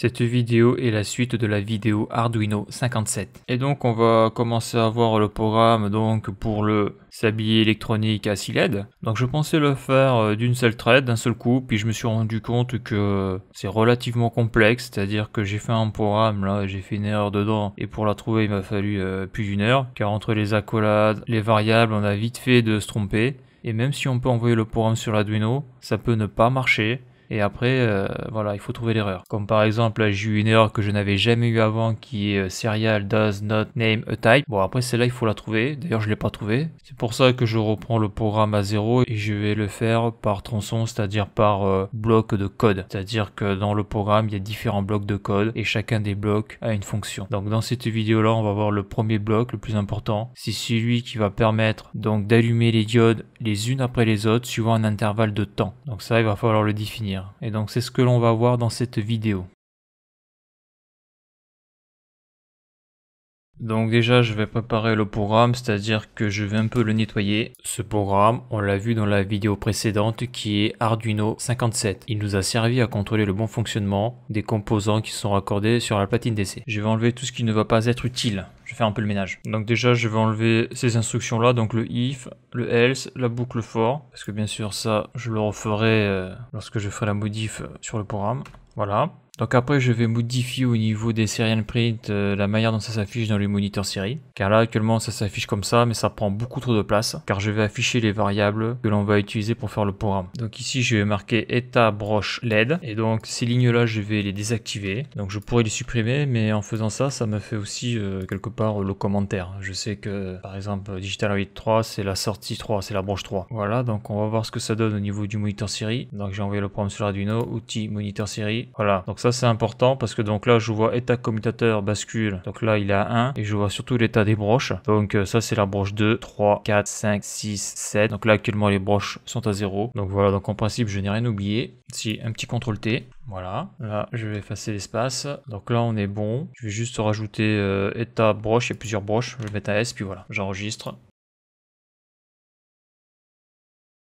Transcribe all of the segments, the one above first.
Cette vidéo est la suite de la vidéo Arduino 57. Et donc on va commencer à voir le programme donc pour le sablier électronique à 6 LED. Donc je pensais le faire euh, d'une seule traite, d'un seul coup, puis je me suis rendu compte que c'est relativement complexe, c'est-à-dire que j'ai fait un programme là, j'ai fait une erreur dedans, et pour la trouver il m'a fallu euh, plus d'une heure, car entre les accolades, les variables, on a vite fait de se tromper. Et même si on peut envoyer le programme sur l'Arduino, ça peut ne pas marcher, et après, euh, voilà, il faut trouver l'erreur. Comme par exemple, là, j'ai eu une erreur que je n'avais jamais eu avant qui est euh, serial does not name a type. Bon, après, celle-là, il faut la trouver. D'ailleurs, je ne l'ai pas trouvée. C'est pour ça que je reprends le programme à zéro et je vais le faire par tronçon, c'est-à-dire par euh, bloc de code. C'est-à-dire que dans le programme, il y a différents blocs de code et chacun des blocs a une fonction. Donc, dans cette vidéo-là, on va voir le premier bloc, le plus important. C'est celui qui va permettre donc d'allumer les diodes les unes après les autres suivant un intervalle de temps. Donc ça, il va falloir le définir. Et donc c'est ce que l'on va voir dans cette vidéo. Donc déjà, je vais préparer le programme, c'est-à-dire que je vais un peu le nettoyer. Ce programme, on l'a vu dans la vidéo précédente qui est Arduino 57. Il nous a servi à contrôler le bon fonctionnement des composants qui sont raccordés sur la platine d'essai. Je vais enlever tout ce qui ne va pas être utile. Je vais faire un peu le ménage. Donc déjà, je vais enlever ces instructions-là, donc le if, le else, la boucle for, parce que bien sûr ça, je le referai euh, lorsque je ferai la modif euh, sur le programme. Voilà. Donc après, je vais modifier au niveau des serial print euh, la manière dont ça s'affiche dans les moniteurs série. Car là, actuellement, ça s'affiche comme ça, mais ça prend beaucoup trop de place. Car je vais afficher les variables que l'on va utiliser pour faire le programme. Donc ici, je vais marquer état broche LED. Et donc, ces lignes-là, je vais les désactiver. Donc je pourrais les supprimer, mais en faisant ça, ça me fait aussi euh, quelque part le commentaire. Je sais que, par exemple, Digital 8 3, c'est la sortie 3, c'est la broche 3. Voilà, donc on va voir ce que ça donne au niveau du moniteur série. Donc j'ai envoyé le programme sur Arduino, outils, moniteur série. Voilà, donc ça c'est important parce que donc là je vois état commutateur bascule, donc là il est à 1 et je vois surtout l'état des broches. Donc euh, ça c'est la broche 2, 3, 4, 5, 6, 7. Donc là actuellement les broches sont à 0. Donc voilà, donc en principe je n'ai rien oublié. Si un petit contrôle T, voilà. Là je vais effacer l'espace. Donc là on est bon. Je vais juste rajouter euh, état broche, et plusieurs broches. Je vais mettre un S puis voilà, j'enregistre.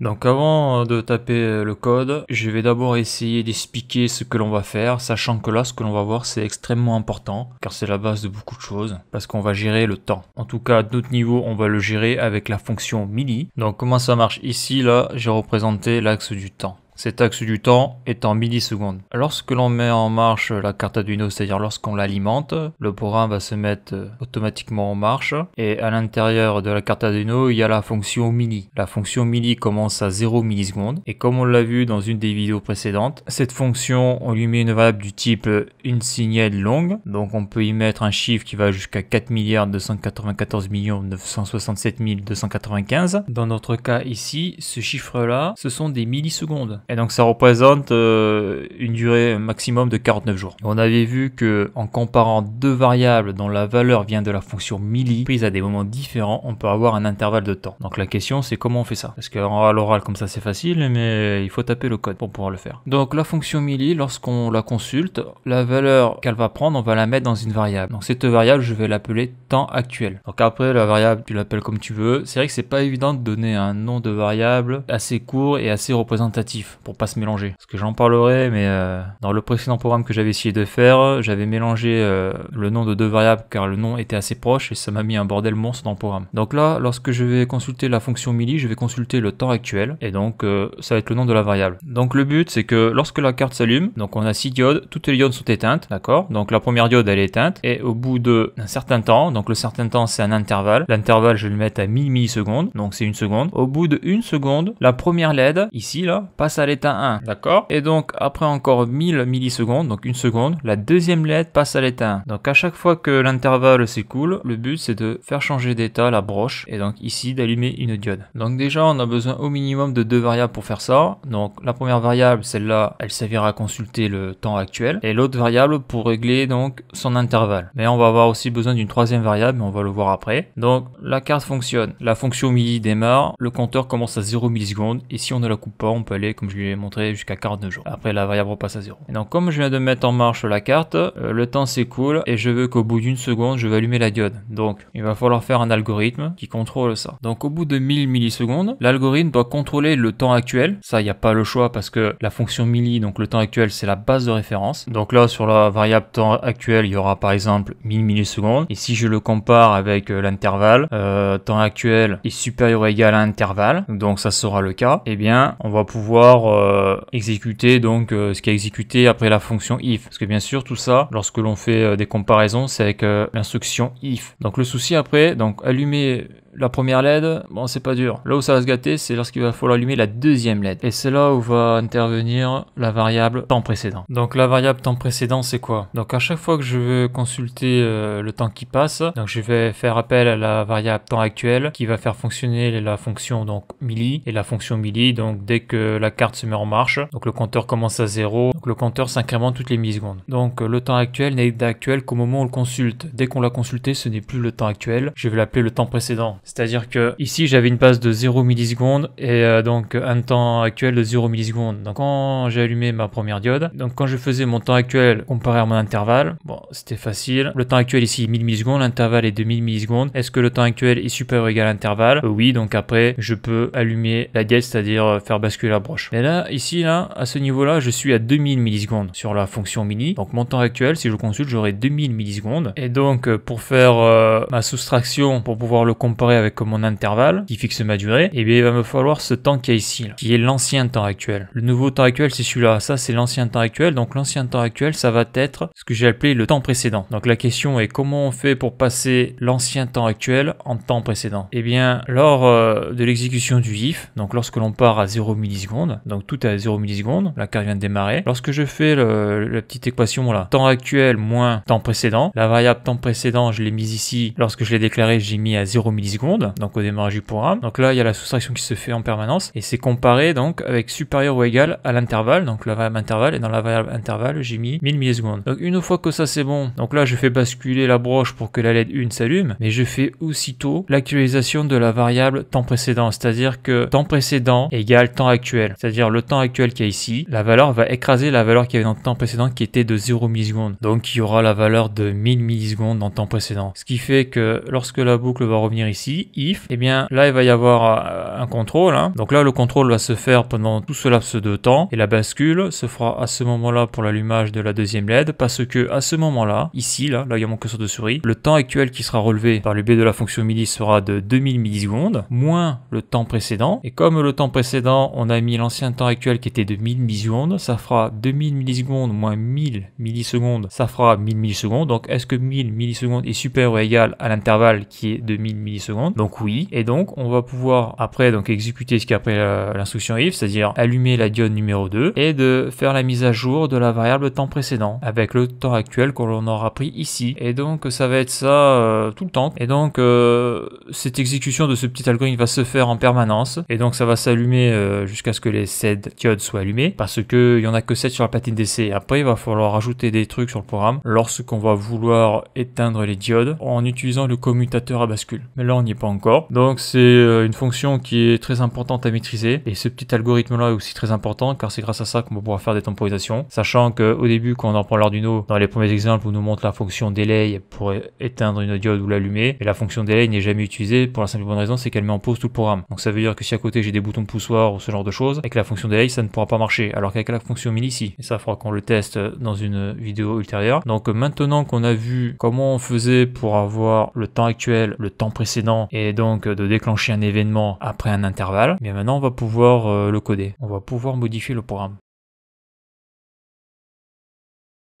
Donc avant euh, de taper euh, le code, je vais d'abord essayer d'expliquer ce que l'on va faire, sachant que là ce que l'on va voir c'est extrêmement important, car c'est la base de beaucoup de choses, parce qu'on va gérer le temps. En tout cas, à notre niveau, on va le gérer avec la fonction MIDI. Donc comment ça marche ici, là, j'ai représenté l'axe du temps. Cet axe du temps est en millisecondes. Lorsque l'on met en marche la carte Arduino, c'est-à-dire lorsqu'on l'alimente, le programme va se mettre automatiquement en marche et à l'intérieur de la carte Arduino, il y a la fonction mini. La fonction mini commence à 0 millisecondes et comme on l'a vu dans une des vidéos précédentes, cette fonction, on lui met une variable du type une signal longue, donc on peut y mettre un chiffre qui va jusqu'à 4 milliards 294 967 295. Dans notre cas ici, ce chiffre-là, ce sont des millisecondes. Et donc ça représente euh, une durée maximum de 49 jours. on avait vu que en comparant deux variables dont la valeur vient de la fonction milli, prise à des moments différents, on peut avoir un intervalle de temps. Donc la question c'est comment on fait ça Parce qu'à l'oral comme ça c'est facile, mais il faut taper le code pour pouvoir le faire. Donc la fonction milli, lorsqu'on la consulte, la valeur qu'elle va prendre, on va la mettre dans une variable. Donc cette variable, je vais l'appeler temps actuel. Donc après la variable, tu l'appelles comme tu veux. C'est vrai que c'est pas évident de donner un nom de variable assez court et assez représentatif pour pas se mélanger. Parce que j'en parlerai, mais euh, dans le précédent programme que j'avais essayé de faire, j'avais mélangé euh, le nom de deux variables car le nom était assez proche et ça m'a mis un bordel monstre dans le programme. Donc là, lorsque je vais consulter la fonction mili je vais consulter le temps actuel et donc euh, ça va être le nom de la variable. Donc le but, c'est que lorsque la carte s'allume, donc on a six diodes, toutes les diodes sont éteintes, d'accord Donc la première diode, elle est éteinte et au bout d'un certain temps, donc le certain temps, c'est un intervalle. L'intervalle, je vais le mettre à 1000 millisecondes, donc c'est une seconde. Au bout d'une seconde, la première LED, ici là, passe à l'état 1. D'accord Et donc après encore 1000 millisecondes, donc une seconde, la deuxième lettre passe à l'état 1. Donc à chaque fois que l'intervalle s'écoule, le but c'est de faire changer d'état la broche et donc ici d'allumer une diode. Donc déjà on a besoin au minimum de deux variables pour faire ça. Donc la première variable, celle-là, elle servira à consulter le temps actuel et l'autre variable pour régler donc son intervalle. Mais on va avoir aussi besoin d'une troisième variable, mais on va le voir après. Donc la carte fonctionne. La fonction MIDI démarre, le compteur commence à 0 millisecondes et si on ne la coupe pas, on peut aller comme je lui ai montré jusqu'à 49 jours. Après, la variable repasse à 0. Et donc, comme je viens de mettre en marche la carte, euh, le temps s'écoule et je veux qu'au bout d'une seconde, je vais allumer la diode. Donc, il va falloir faire un algorithme qui contrôle ça. Donc, au bout de 1000 millisecondes, l'algorithme doit contrôler le temps actuel. Ça, il n'y a pas le choix parce que la fonction milli, donc le temps actuel, c'est la base de référence. Donc là, sur la variable temps actuel, il y aura par exemple 1000 millisecondes. Et si je le compare avec euh, l'intervalle, euh, temps actuel est supérieur ou égal à intervalle, donc ça sera le cas, et eh bien, on va pouvoir euh, exécuter donc euh, ce qui est exécuté après la fonction if. Parce que bien sûr, tout ça, lorsque l'on fait euh, des comparaisons, c'est avec l'instruction if. Donc le souci après, donc allumer la première LED, bon, c'est pas dur. Là où ça va se gâter, c'est lorsqu'il va falloir allumer la deuxième LED. Et c'est là où va intervenir la variable temps précédent. Donc la variable temps précédent, c'est quoi Donc à chaque fois que je veux consulter euh, le temps qui passe, donc je vais faire appel à la variable temps actuel qui va faire fonctionner la fonction donc milli et la fonction milli. Donc dès que la carte se met en marche, donc le compteur commence à zéro le compteur s'incrémente toutes les millisecondes. Donc euh, le temps actuel n'est d'actuel qu'au moment où on le consulte. Dès qu'on l'a consulté, ce n'est plus le temps actuel. Je vais l'appeler le temps précédent. C'est-à-dire que ici j'avais une passe de 0 millisecondes et euh, donc un temps actuel de 0 millisecondes. Donc quand j'ai allumé ma première diode, donc quand je faisais mon temps actuel comparé à mon intervalle, bon c'était facile. Le temps actuel ici est 1000 millisecondes, l'intervalle est 2000 millisecondes. Est-ce que le temps actuel est supérieur ou égal à l'intervalle euh, Oui, donc après je peux allumer la diète, c'est-à-dire faire basculer la broche. Mais là, ici, là, à ce niveau-là, je suis à 2000 millisecondes sur la fonction mini. Donc mon temps actuel, si je consulte, j'aurai 2000 millisecondes. Et donc euh, pour faire euh, ma soustraction, pour pouvoir le comparer avec mon intervalle qui fixe ma durée, et eh bien il va me falloir ce temps qui a ici, là, qui est l'ancien temps actuel. Le nouveau temps actuel, c'est celui-là. Ça, c'est l'ancien temps actuel. Donc l'ancien temps actuel, ça va être ce que j'ai appelé le temps précédent. Donc la question est comment on fait pour passer l'ancien temps actuel en temps précédent et eh bien, lors euh, de l'exécution du if, donc lorsque l'on part à 0 millisecondes, donc tout à 0 millisecondes, la carte vient de démarrer. Lorsque je fais la petite équation là, temps actuel moins temps précédent, la variable temps précédent, je l'ai mise ici. Lorsque je l'ai déclaré j'ai mis à 0 millisecondes, donc au démarrage du programme. Donc là, il y a la soustraction qui se fait en permanence et c'est comparé donc avec supérieur ou égal à l'intervalle, donc la variable intervalle. Et dans la variable intervalle, j'ai mis 1000 millisecondes. Donc une fois que ça c'est bon, donc là je fais basculer la broche pour que la LED 1 s'allume, mais je fais aussitôt l'actualisation de la variable temps précédent, c'est-à-dire que temps précédent égale temps actuel, c'est-à-dire le temps actuel qui est ici, la valeur va écraser la valeur qu'il y avait dans le temps précédent qui était de 0 millisecondes. Donc il y aura la valeur de 1000 millisecondes dans le temps précédent. Ce qui fait que lorsque la boucle va revenir ici, if, et eh bien là il va y avoir euh, un contrôle. Hein. Donc là le contrôle va se faire pendant tout ce laps de temps et la bascule se fera à ce moment-là pour l'allumage de la deuxième LED parce que à ce moment-là, ici là, là il y a mon curseur de souris, le temps actuel qui sera relevé par le biais de la fonction millis sera de 2000 millisecondes moins le temps précédent et comme le temps précédent on a mis l'ancien temps actuel qui était de 1000 millisecondes, ça fera 2000 millisecondes moins 1000 millisecondes, ça fera 1000 millisecondes. Donc est-ce que 1000 millisecondes est supérieur ou égal à l'intervalle qui est 2000 millisecondes Donc oui. Et donc on va pouvoir après donc exécuter ce après euh, l'instruction if, c'est-à-dire allumer la diode numéro 2 et de faire la mise à jour de la variable temps précédent avec le temps actuel qu'on aura pris ici. Et donc ça va être ça euh, tout le temps. Et donc euh, cette exécution de ce petit algorithme va se faire en permanence. Et donc ça va s'allumer jusqu'à ce que les 7 diodes soient allumées parce il n'y en a que 7 sur la platine d'essai. Après, il va falloir ajouter des trucs sur le programme lorsqu'on va vouloir éteindre les diodes en utilisant le commutateur à bascule. Mais là, on n'y est pas encore. Donc, c'est euh, une fonction qui est très importante à maîtriser. Et ce petit algorithme-là est aussi très important car c'est grâce à ça qu'on va pouvoir faire des temporisations. Sachant qu'au début, quand on en prend l'Arduino, dans les premiers exemples, on nous montre la fonction delay pour éteindre une diode ou l'allumer. Et la fonction delay n'est jamais utilisée pour la simple bonne raison, c'est qu'elle met en pause tout le programme. Donc, ça veut dire que si à côté j'ai des boutons de poussoir ou ce genre de choses, avec la fonction delay, ça ne pourra pas marcher. Alors qu'avec la fonction mini, et ça, fera qu'on le teste dans une vidéo ultérieure. Donc euh, maintenant qu'on a vu comment on faisait pour avoir le temps actuel, le temps précédent, et donc euh, de déclencher un événement après un intervalle, eh bien maintenant on va pouvoir euh, le coder. On va pouvoir modifier le programme.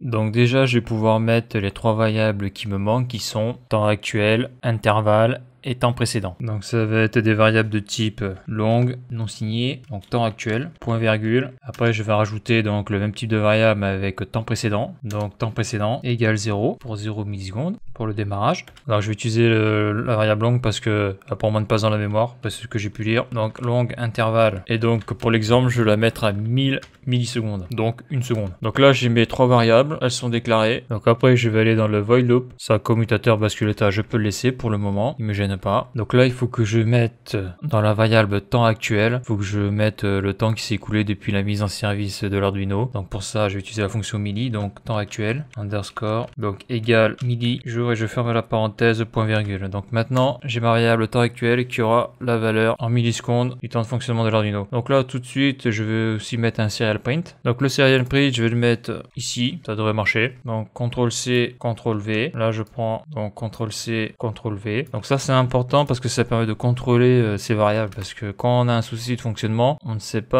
Donc déjà, je vais pouvoir mettre les trois variables qui me manquent, qui sont temps actuel, intervalle temps précédent. Donc ça va être des variables de type longue, non signée, donc temps actuel, point virgule. Après je vais rajouter donc le même type de variable avec temps précédent. Donc temps précédent égale 0 pour 0 millisecondes pour le démarrage. Alors je vais utiliser la variable longue parce que euh, pour moi ne passe dans la mémoire, parce que j'ai pu lire. Donc longue intervalle. Et donc pour l'exemple je la mettre à 1000 millisecondes. Donc une seconde. Donc là j'ai mes trois variables, elles sont déclarées. Donc après je vais aller dans le void loop. Ça commutateur basculata je peux le laisser pour le moment. Il me gêne pas. Donc là, il faut que je mette euh, dans la variable temps actuel, il faut que je mette euh, le temps qui s'est écoulé depuis la mise en service de l'Arduino. Donc pour ça, je vais utiliser la fonction midi, donc temps actuel, underscore, donc égal midi, jour, et je ferme la parenthèse, point virgule. Donc maintenant, j'ai ma variable temps actuel qui aura la valeur en millisecondes du temps de fonctionnement de l'Arduino. Donc là, tout de suite, je vais aussi mettre un serial print. Donc le serial print, je vais le mettre ici, ça devrait marcher. Donc CTRL-C, CTRL-V. Là, je prends donc CTRL-C, CTRL-V. Donc ça, c'est un important parce que ça permet de contrôler euh, ces variables. Parce que quand on a un souci de fonctionnement, on ne sait pas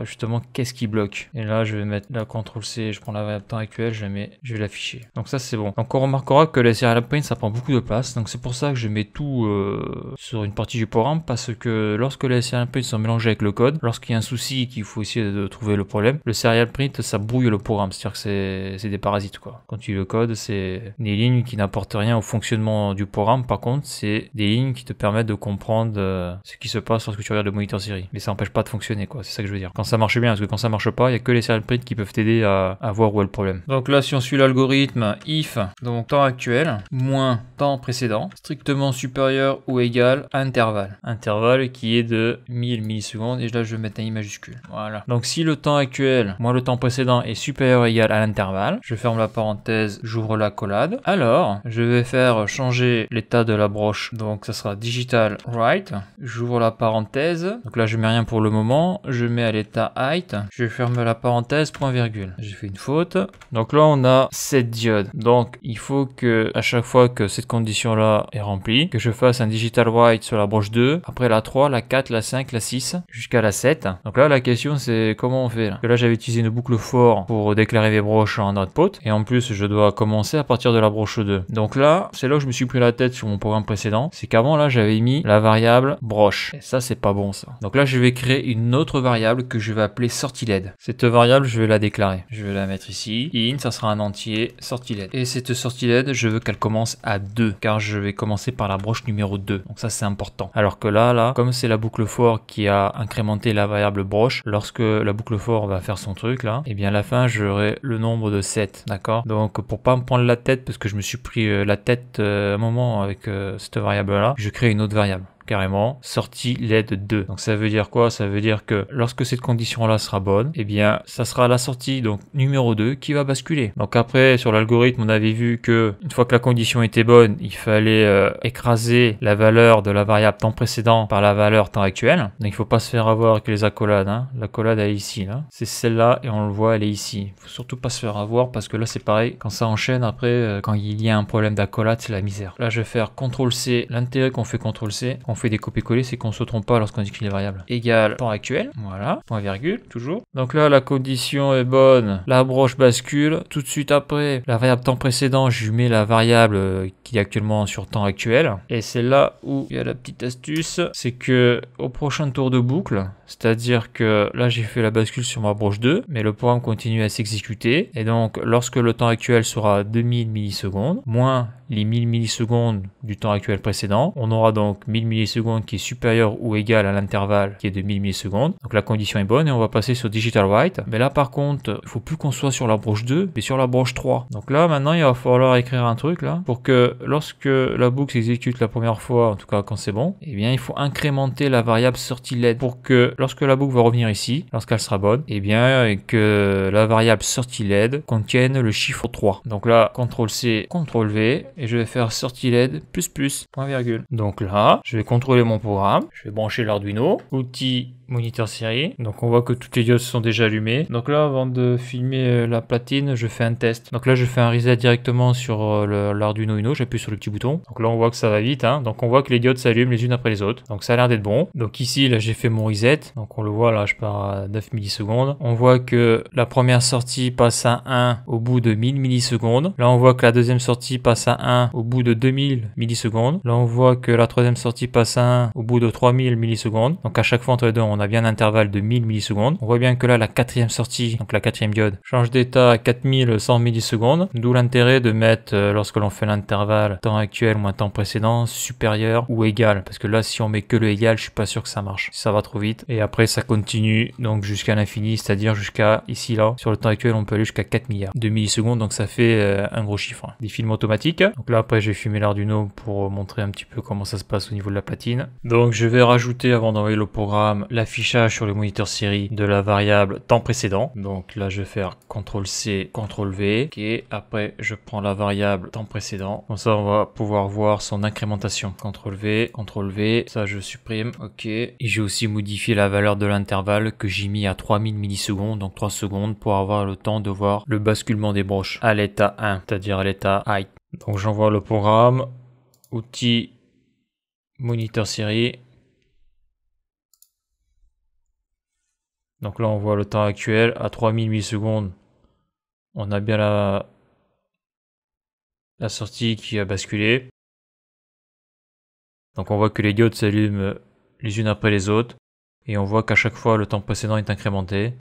euh, justement qu'est-ce qui bloque. Et là, je vais mettre la CTRL C, je prends la variable temps actuel, je je vais l'afficher. Donc ça, c'est bon. Donc on remarquera que la serial print, ça prend beaucoup de place. Donc c'est pour ça que je mets tout euh, sur une partie du programme parce que lorsque les serial print sont mélangés avec le code, lorsqu'il y a un souci qu'il faut essayer de trouver le problème, le serial print, ça brouille le programme. C'est-à-dire que c'est des parasites, quoi. Quand tu le code, c'est des lignes qui n'apportent rien au fonctionnement du programme. Par contre, c'est des lignes qui te permettent de comprendre euh, ce qui se passe lorsque tu regardes le moniteur série. Mais ça n'empêche pas de fonctionner, quoi. C'est ça que je veux dire. Quand ça marche bien, parce que quand ça marche pas, il n'y a que les serial print qui peuvent t'aider à, voir où est le problème. Donc là, si on suit l'algorithme if, donc temps actuel, moins temps précédent, strictement supérieur ou égal à intervalle. Intervalle qui est de 1000 millisecondes, et là, je vais mettre un i majuscule. Voilà. Donc si le temps actuel, moins le temps précédent, est supérieur ou égal à l'intervalle, je ferme la parenthèse, j'ouvre la collade. Alors, je vais faire changer l'état de la broche donc ça sera digital write J'ouvre la parenthèse. Donc là je mets rien pour le moment. Je mets à l'état height. Je ferme la parenthèse point virgule. J'ai fait une faute. Donc là on a cette diodes Donc il faut que à chaque fois que cette condition là est remplie, que je fasse un digital write sur la broche 2. Après la 3, la 4, la 5, la 6 jusqu'à la 7. Donc là la question c'est comment on fait là, là j'avais utilisé une boucle for pour déclarer les broches en pot Et en plus je dois commencer à partir de la broche 2. Donc là c'est là que je me suis pris la tête sur mon programme précédent c'est qu'avant là j'avais mis la variable broche. Et ça c'est pas bon ça. Donc là je vais créer une autre variable que je vais appeler sortie LED. Cette variable je vais la déclarer. Je vais la mettre ici. In, ça sera un entier sortie LED. Et cette sortie LED, je veux qu'elle commence à 2 car je vais commencer par la broche numéro 2. Donc ça c'est important. Alors que là, là, comme c'est la boucle fort qui a incrémenté la variable broche, lorsque la boucle fort va faire son truc là, et eh bien à la fin j'aurai le nombre de 7. D'accord Donc pour pas me prendre la tête parce que je me suis pris euh, la tête euh, un moment avec euh, cette variable là, je crée une autre variable carrément sortie LED 2. Donc ça veut dire quoi Ça veut dire que lorsque cette condition-là sera bonne, eh bien ça sera la sortie donc numéro 2 qui va basculer. Donc après sur l'algorithme, on avait vu que une fois que la condition était bonne, il fallait euh, écraser la valeur de la variable temps précédent par la valeur temps actuel. Donc il faut pas se faire avoir avec les accolades. Hein. L'accolade elle est ici C'est celle-là et on le voit, elle est ici. Faut surtout pas se faire avoir parce que là c'est pareil. Quand ça enchaîne après, euh, quand il y a un problème d'accolade, c'est la misère. Là je vais faire CTRL C. L'intérêt qu'on fait CTRL C, fait des copier-coller, c'est qu'on se trompe pas lorsqu'on écrit les variables. Égale temps actuel, voilà, point virgule, toujours. Donc là, la condition est bonne, la broche bascule. Tout de suite après, la variable temps précédent, je mets la variable euh, qui est actuellement sur temps actuel. Et c'est là où il y a la petite astuce, c'est que au prochain tour de boucle, c'est-à-dire que là, j'ai fait la bascule sur ma broche 2, mais le programme continue à s'exécuter. Et donc, lorsque le temps actuel sera 2000 millisecondes, moins les 1000 millisecondes du temps actuel précédent. On aura donc 1000 millisecondes qui est supérieur ou égal à l'intervalle qui est de 1000 millisecondes. Donc la condition est bonne et on va passer sur Digital Write. Mais là par contre, il faut plus qu'on soit sur la broche 2, mais sur la broche 3. Donc là maintenant, il va falloir écrire un truc là pour que lorsque la boucle s'exécute la première fois, en tout cas quand c'est bon, eh bien il faut incrémenter la variable sortie LED pour que lorsque la boucle va revenir ici, lorsqu'elle sera bonne, eh bien que la variable sortie LED contienne le chiffre 3. Donc là, CTRL C, CTRL V, et je vais faire sortie LED plus plus point virgule. Donc là, je vais contrôler mon programme, je vais brancher l'Arduino, outil moniteur série. Donc on voit que toutes les diodes sont déjà allumées. Donc là, avant de filmer euh, la platine, je fais un test. Donc là, je fais un reset directement sur euh, l'Arduino Uno. J'appuie sur le petit bouton. Donc là, on voit que ça va vite. Hein. Donc on voit que les diodes s'allument les unes après les autres. Donc ça a l'air d'être bon. Donc ici, là, j'ai fait mon reset. Donc on le voit, là, je pars à 9 millisecondes. On voit que la première sortie passe à 1 au bout de 1000 millisecondes. Là, on voit que la deuxième sortie passe à 1 au bout de 2000 millisecondes. Là, on voit que la troisième sortie passe à 1 au bout de 3000 millisecondes. Donc à chaque fois entre les deux, on on a bien un intervalle de 1000 millisecondes. On voit bien que là, la quatrième sortie, donc la quatrième diode, change d'état à 4100 millisecondes, d'où l'intérêt de mettre, euh, lorsque l'on fait l'intervalle temps actuel moins temps précédent, supérieur ou égal, parce que là, si on met que le égal, je suis pas sûr que ça marche. Ça va trop vite. Et après, ça continue donc jusqu'à l'infini, c'est-à-dire jusqu'à ici, là. Sur le temps actuel, on peut aller jusqu'à 4 milliards de millisecondes, donc ça fait euh, un gros chiffre. Des films automatiques. Donc là, après, j'ai fumé l'Arduino pour montrer un petit peu comment ça se passe au niveau de la platine. Donc, je vais rajouter, avant d'envoyer le programme, la affichage sur le moniteur série de la variable temps précédent. Donc là, je vais faire CTRL-C, CTRL-V. OK. Après, je prends la variable temps précédent. Comme ça, on va pouvoir voir son incrémentation. CTRL-V, CTRL-V. Ça, je supprime. OK. Et j'ai aussi modifié la valeur de l'intervalle que j'ai mis à 3000 millisecondes, donc 3 secondes, pour avoir le temps de voir le basculement des broches à l'état 1, c'est-à-dire à l'état high Donc j'envoie le programme, outils, moniteur série, Donc là, on voit le temps actuel à 3000 millisecondes. On a bien la, la sortie qui a basculé. Donc on voit que les diodes s'allument les unes après les autres. Et on voit qu'à chaque fois, le temps précédent est incrémenté.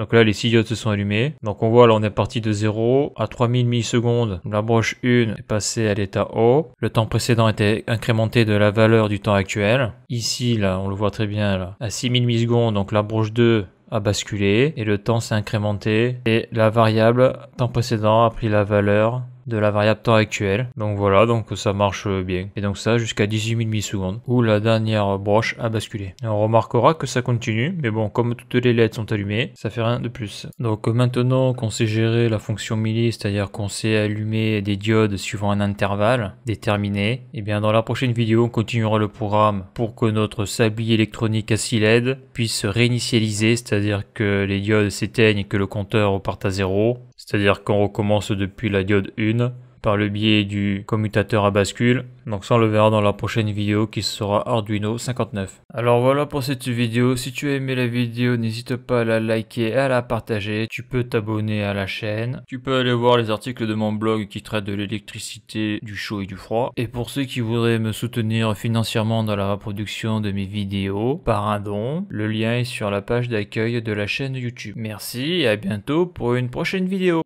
Donc là, les 6 diodes se sont allumés Donc on voit, là, on est parti de 0 à 3000 millisecondes. La broche 1 est passée à l'état haut Le temps précédent était incrémenté de la valeur du temps actuel. Ici, là, on le voit très bien, là, à 6000 millisecondes, donc la broche 2 a basculé et le temps s'est incrémenté et la variable temps précédent a pris la valeur de la variable temps actuelle. Donc voilà, donc ça marche bien. Et donc ça jusqu'à 18 000 millisecondes où la dernière broche a basculé. on remarquera que ça continue, mais bon, comme toutes les LED sont allumées, ça fait rien de plus. Donc maintenant qu'on sait gérer la fonction milli, c'est-à-dire qu'on sait allumer des diodes suivant un intervalle déterminé, et eh bien dans la prochaine vidéo, on continuera le programme pour que notre sablier électronique à 6 LED puisse se réinitialiser, c'est-à-dire que les diodes s'éteignent et que le compteur reparte à zéro c'est-à-dire qu'on recommence depuis la diode 1 par le biais du commutateur à bascule. Donc ça on le verra dans la prochaine vidéo qui sera Arduino 59. Alors voilà pour cette vidéo. Si tu as aimé la vidéo, n'hésite pas à la liker, à la partager. Tu peux t'abonner à la chaîne. Tu peux aller voir les articles de mon blog qui traitent de l'électricité, du chaud et du froid. Et pour ceux qui voudraient me soutenir financièrement dans la reproduction de mes vidéos par un don, le lien est sur la page d'accueil de la chaîne YouTube. Merci et à bientôt pour une prochaine vidéo.